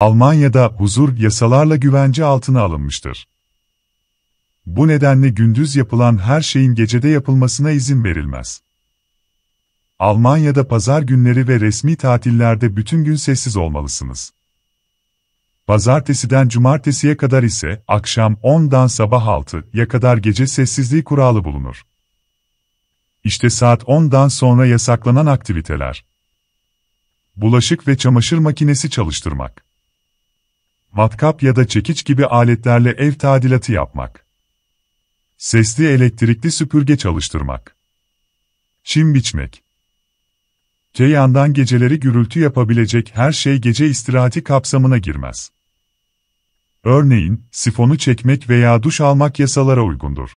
Almanya'da huzur yasalarla güvence altına alınmıştır. Bu nedenle gündüz yapılan her şeyin gecede yapılmasına izin verilmez. Almanya'da pazar günleri ve resmi tatillerde bütün gün sessiz olmalısınız. Pazartesiden cumartesiye kadar ise akşam 10'dan sabah 6'ya kadar gece sessizliği kuralı bulunur. İşte saat 10'dan sonra yasaklanan aktiviteler. Bulaşık ve çamaşır makinesi çalıştırmak matkap ya da çekiç gibi aletlerle ev tadilatı yapmak. Sesli elektrikli süpürge çalıştırmak. Çim biçmek. Te yandan geceleri gürültü yapabilecek her şey gece istirahati kapsamına girmez. Örneğin, sifonu çekmek veya duş almak yasalara uygundur.